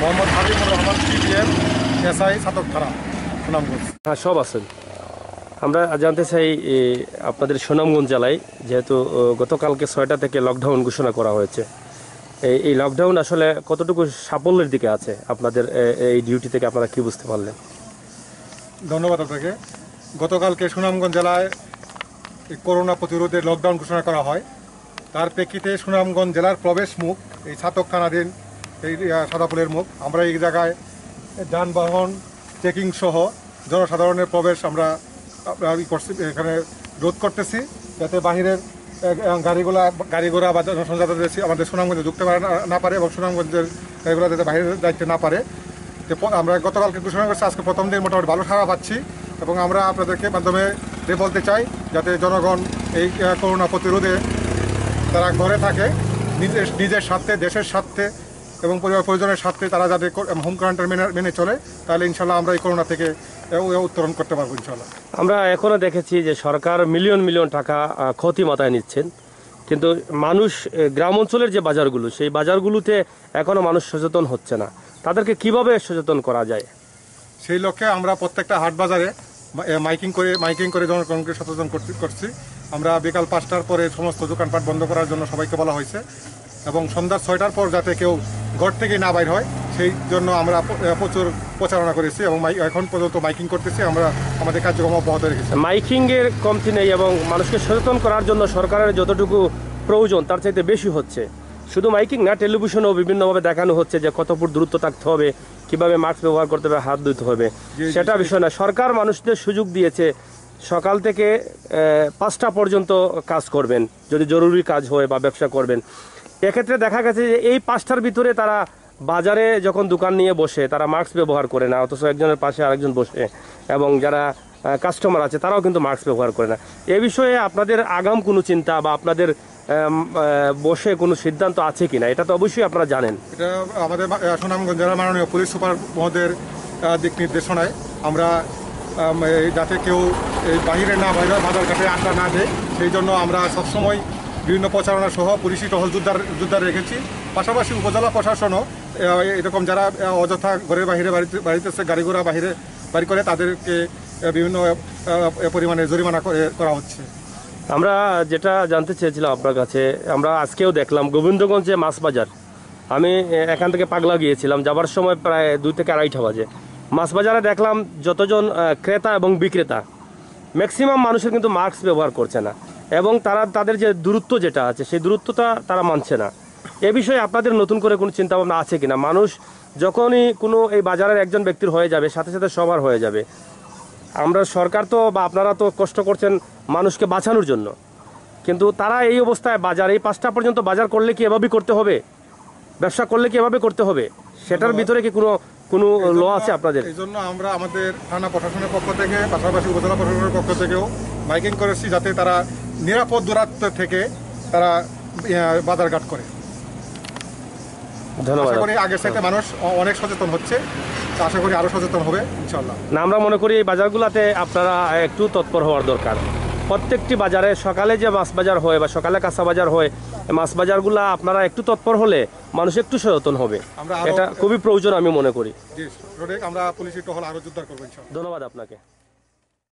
Mohammad Habibur Rahman CPM SI Chhatak থানা সুনামগঞ্জ হ্যাঁ সব আছেন আমরা জানতে চাই আপনাদের সুনামগঞ্জ জেলায় যেহেতু গতকালকে ছয়টা থেকে লকডাউন ঘোষণা করা হয়েছে এই লকডাউন আসলে কতটুকু সাফল্যের দিকে আছে আপনাদের এই ডিউটি থেকে আপনারা কি বুঝতে পারলেন ধন্যবাদ আপনাকে গতকালকে সুনামগঞ্জ জেলায় করোনা প্রতিরোধে লকডাউন ঘোষণা করা হয় তার প্রেক্ষিতে সুনামগঞ্জ জেলার প্রবেশ মুখ এই ছাতক থানাধীন এই ফুলের মুখ আমরা এই জায়গায় যানবাহন চেকিং সহ জনসাধারণের প্রবেশ আমরা করছি এখানে রোধ করতেছি যাতে বাহিরের গাড়িগুলা গাড়ি ঘোড়া বা জনসংখ্যা আমাদের সুনামগঞ্জে ঢুকতে পারে না পারে এবং সুনামগঞ্জের গাড়িগুলা যাতে বাইরে যাইতে না পারে আমরা গতকালকে ঘোষণা করছি আজকে প্রথম দিন মোটামুটি ভালো সারা পাচ্ছি এবং আমরা আপনাদেরকে মাধ্যমে বলতে চাই যাতে জনগণ এই করোনা প্রতিরোধে তারা ঘরে থাকে নিজের নিজের স্বার্থে দেশের স্বার্থে এবং পরিবার পরিজনের স্বার্থে তারা যাতে হোম কোয়ারেন্টাইন মেনে মেনে চলে তাহলে ইনশাল্লাহ আমরা এই করোনা থেকে উত্তরণ করতে পারবো ইনশাল্লাহ আমরা এখনও দেখেছি যে সরকার মিলিয়ন মিলিয়ন টাকা ক্ষতি মাথায় নিচ্ছেন কিন্তু মানুষ গ্রাম অঞ্চলের যে বাজারগুলো সেই বাজারগুলোতে এখনও মানুষ সচেতন হচ্ছে না তাদেরকে কিভাবে সচেতন করা যায় সেই লক্ষ্যে আমরা প্রত্যেকটা হাট বাজারে মাইকিং করে মাইকিং করে জনগণকে সচেতন করছি আমরা বিকাল পাঁচটার পরে সমস্ত দোকানপাট বন্ধ করার জন্য সবাইকে বলা হয়েছে এবং সন্ধ্যা ছয়টার পর যাতে কেউ ঘর থেকে না বাইর হয় সেই জন্য আমরা প্রচুর প্রচারণা করেছি এবং এখন পর্যন্ত মাইকিং করতেছি আমরা আমাদের কার্যক্রম অব্যাহত রেখেছি মাইকিংয়ের কমতি নেই এবং মানুষকে সচেতন করার জন্য সরকারের যতটুকু প্রয়োজন তার চাইতে বেশি হচ্ছে শুধু মাইকিং না টেলিভিশনেও বিভিন্নভাবে দেখানো হচ্ছে যে কত ফুট দূরত্ব থাকতে হবে কীভাবে মাস্ক ব্যবহার করতে হবে হাত ধুতে হবে সেটা বিষয় না সরকার মানুষদের সুযোগ দিয়েছে সকাল থেকে পাঁচটা পর্যন্ত কাজ করবেন যদি জরুরি কাজ হয় বা ব্যবসা করবেন এক্ষেত্রে দেখা গেছে যে এই পাঁচটার ভিতরে তারা বাজারে যখন দোকান নিয়ে বসে তারা মাস্ক ব্যবহার করে না অথচ একজনের পাশে আরেকজন বসে এবং যারা কাস্টমার আছে তারাও কিন্তু মাস্ক ব্যবহার করে না এ বিষয়ে আপনাদের আগাম কোনো চিন্তা বা আপনাদের বসে কোনো সিদ্ধান্ত আছে কি না এটা তো অবশ্যই আপনারা জানেন এটা আমাদের সুনামগঞ্জ জেলার মাননীয় পুলিশ সুপার মহোদয়ের দিক নির্দেশনায় আমরা যাতে কেউ বাহিরে না বাইরে বাজার ঘাটে আড্ডা না দেয় সেই জন্য আমরা সবসময় বিভিন্ন প্রচারণা সহ পুলিশি টহল যোদ্ধার যোদ্ধার রেখেছি পাশাপাশি উপজেলা প্রশাসনও এরকম যারা অযথা ঘরের বাহিরে বাড়িতে বাড়িতেছে গাড়ি ঘোড়া বাহিরে বাড়ি করে তাদেরকে বিভিন্ন পরিমাণে জরিমানা করা হচ্ছে আমরা যেটা জানতে চেয়েছিলাম আপনার কাছে আমরা আজকেও দেখলাম গোবিন্দগঞ্জে মাছ বাজার আমি এখান থেকে পাগলা গিয়েছিলাম যাবার সময় প্রায় দুই থেকে আড়াইটা বাজে মাছ বাজারে দেখলাম যতজন ক্রেতা এবং বিক্রেতা ম্যাক্সিমাম মানুষের কিন্তু মাস্ক ব্যবহার করছে না এবং তারা তাদের যে দূরত্ব যেটা আছে সেই দূরত্বটা তারা মানছে না এ বিষয়ে আপনাদের নতুন করে কোনো চিন্তাভাবনা আছে কিনা মানুষ যখনই কোনো এই বাজারের একজন ব্যক্তির হয়ে যাবে সাথে সাথে সবার হয়ে যাবে আমরা সরকার তো বা আপনারা তো কষ্ট করছেন মানুষকে বাঁচানোর জন্য কিন্তু তারা এই অবস্থায় বাজার এই পাঁচটা পর্যন্ত বাজার করলে কি এভাবেই করতে হবে ব্যবসা করলে কি এভাবে করতে হবে সেটার ভিতরে কি কোনো কোনো ল আছে আপনাদের এই জন্য আমরা আমাদের থানা প্রশাসনের পক্ষ থেকে পাশাপাশি উপজেলা প্রশাসনের পক্ষ থেকেও মাইকিং করেছি যাতে তারা নিরাপদ দূরত্ব থেকে তারা বাজারঘাট করে বাজারগুলোতে আপনারা একটু তৎপর হওয়ার দরকার প্রত্যেকটি বাজারে সকালে যে মাছ বাজার হয় বা সকালে বাজার হয় মাছ আপনারা একটু তৎপর হলে মানুষ একটু সচেতন হবে এটা খুবই প্রয়োজন আমি মনে করি আমরা পুলিশ ধন্যবাদ আপনাকে